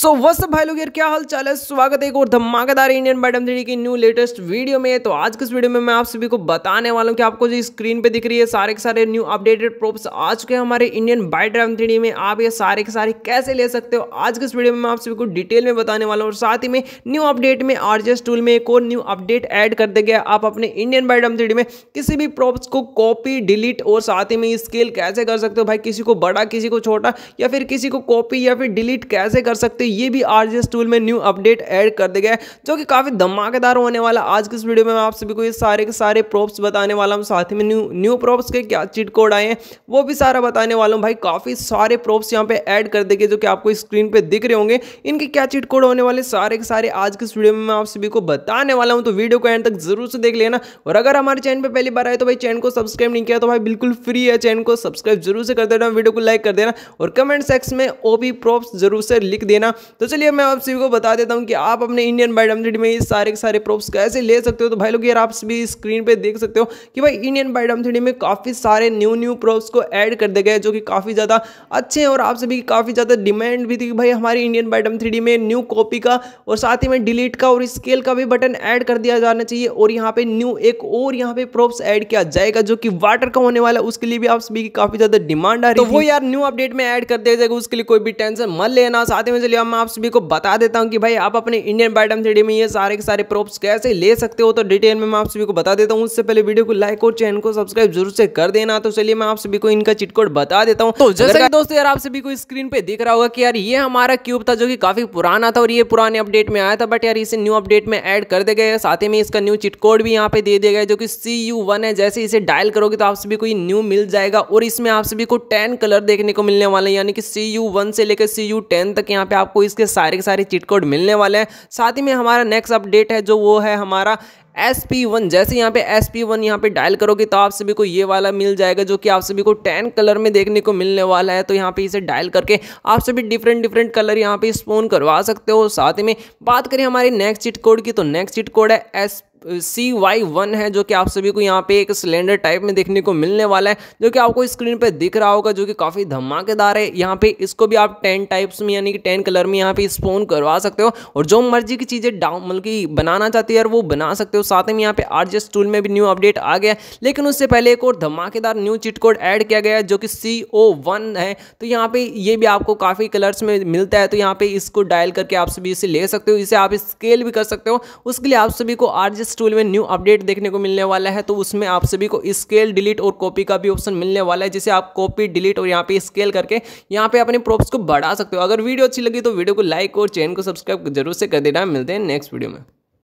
सो वस्त भाई लोग यार क्या हाल चाल है स्वागत है एक और धमाकेदार इंडियन बैडम थ्री की न्यू लेटेस्ट वीडियो में तो आज के इस वीडियो में मैं आप सभी को बताने वाला हूँ कि आपको जो स्क्रीन पे दिख रही है सारे के सारे न्यू अपडेटेड प्रोप्स आ चुके हैं हमारे इंडियन बाइट ड्राम थ्री में आप ये सारे के सारे कैसे ले सकते हो आज के इस वीडियो में मैं आप सभी को डिटेल में बताने वाला हूँ और साथ ही में न्यू अपडेट में आरजेस टूल में एक और न्यू अपडेट ऐड कर दे गया आप अपने इंडियन बाइट ड्राम थ्री में किसी भी प्रॉप्स को कॉपी डिलीट और साथ ही में स्केल कैसे कर सकते हो भाई किसी को बड़ा किसी को छोटा या फिर किसी को कॉपी या फिर डिलीट कैसे कर सकते हो ये भी आर टूल में न्यू अपडेट ऐड कर दिया है जो कि काफ़ी धमाकेदार होने वाला आज के इस वीडियो में मैं आप सभी को ये सारे के सारे प्रॉप्स बताने वाला हूँ साथ में न्यू न्यू प्रॉप्स के क्या चिट कोड आए हैं वो भी सारा बताने वाला हूँ भाई काफ़ी सारे प्रॉप्स यहाँ पे ऐड कर देंगे जो कि आपको स्क्रीन पर दिख रहे होंगे इनके क्या चिट कोड होने वाले सारे के सारे आज के इस वीडियो में मैं आप सभी को बताने वाला हूँ तो वीडियो को एंड तक जरूर से देख लेना और अगर हमारे चैनल पर पहली बार आए तो भाई चैनल को सब्सक्राइब नहीं किया तो भाई बिल्कुल फ्री है चैनल को सब्सक्राइब जरूर से कर देना वीडियो को लाइक कर देना और कमेंट सेक्स में ओ प्रॉप्स जरूर से लिख देना तो चलिए मैं आप सभी को बता देता हूँ कि आप अपने इंडियन बाइट में ये सारे के सारे प्रोप्स कैसे ले सकते हो तो भाई लोग यार आप सभी स्क्रीन पर देख सकते हो कि भाई इंडियन बाइट में काफ़ी सारे न्यू न्यू प्रोप्स को ऐड कर दे गए जो कि काफ़ी ज़्यादा अच्छे हैं और आप सभी की काफ़ी ज़्यादा डिमांड भी थी कि भाई हमारी इंडियन बाइट थ्री में न्यू कॉपी का और साथ ही में डिलीट का और स्केल का भी बटन ऐड कर दिया जाना चाहिए और यहाँ पे न्यू एक और यहाँ पे प्रोप्स ऐड किया जाएगा जो कि वाटर का होने वाला उसके लिए भी आप सभी की काफी ज्यादा डिमांड आ रही है तो वो यार न्यू अपडेट में ऐड कर दिया जाएगा उसके लिए कोई भी टेंशन मत लेना साथ ही में चलिए मैं आप सभी को बता देता हूँ कि भाई आप अपने इंडियन बाइटम थ्री में ये सारे के सारे प्रोप्स कैसे ले सकते हो तो डिटेल में मैं आप सभी को बता देता हूँ उससे पहले वीडियो को लाइक और चैनल को सब्सक्राइब जरूर से कर देना तो चलिए मैं आप सभी को इनका चिटकोड बता देता हूँ तो जैसे दोस्तों यार आप सभी को स्क्रीन पर दिख रहा होगा कि यार ये हमारा क्यूब था जो कि काफी पुराना था और ये पुराने अपडेट में आया था बट यार इसे न्यू अपडेट में एड कर दे गए साथ ही में इसका न्यू चिटकोड भी यहाँ पे दे दिया गया जो कि सी है जैसे इसे डायल करोगे तो आप सभी को ये न्यू मिल जाएगा और इसमें आप सभी को टेन कलर देखने को मिलने वाले यानी कि सी वन से लेकर सी यू टेन तक यहाँ पे आपको आपको इसके सारे के सारे चिट कोड मिलने वाले हैं साथ ही में हमारा नेक्स्ट अपडेट है जो वो है हमारा एस पी वन जैसे यहाँ पे एस पी वन यहाँ पे डायल करोगे तो आप सभी को ये वाला मिल जाएगा जो कि आप सभी को टेन कलर में देखने को मिलने वाला है तो यहाँ पे इसे डायल करके आप सभी डिफरेंट डिफरेंट कलर यहाँ पे स्पोन करवा सकते हो साथ ही में बात करें हमारे नेक्स्ट चिट कोड की तो नेक्स्ट चिट कोड है एस सी वाई वन है जो कि आप सभी को यहाँ पे एक सिलेंडर टाइप में देखने को मिलने वाला है जो कि आपको स्क्रीन पे दिख रहा होगा जो कि काफ़ी धमाकेदार है यहाँ पे इसको भी आप टेन टाइप्स में यानी कि टेन कलर में यहाँ पे स्पोन करवा सकते हो और जो मर्जी की चीज़ें डाउन मतलब कि बनाना चाहती है वो बना सकते हो साथ में यहाँ पे आर टूल में भी न्यू अपडेट आ गया लेकिन उससे पहले एक और धमाकेदार न्यू चिट कोड ऐड किया गया है जो कि सी ओ वन है तो यहाँ पे ये भी आपको काफ़ी कलर्स में मिलता है तो यहाँ पे इसको डायल करके आप सभी इसे ले सकते हो इसे आप स्केल भी कर सकते हो उसके लिए आप सभी को आर एडिशंस टूल में न्यू अपडेट देखने को मिलने वाला है तो उसमें आप सभी को स्केल डिलीट और कॉपी का भी ऑप्शन मिलने वाला है जिसे आप कॉपी डिलीट और यहाँ पे स्केल करके यहाँ पे अपने प्रॉप्स को बढ़ा सकते हो अगर वीडियो अच्छी लगी तो वीडियो को लाइक और चैनल को सब्सक्राइब जरूर से कर देना मिलते हैं नेक्स्ट वीडियो में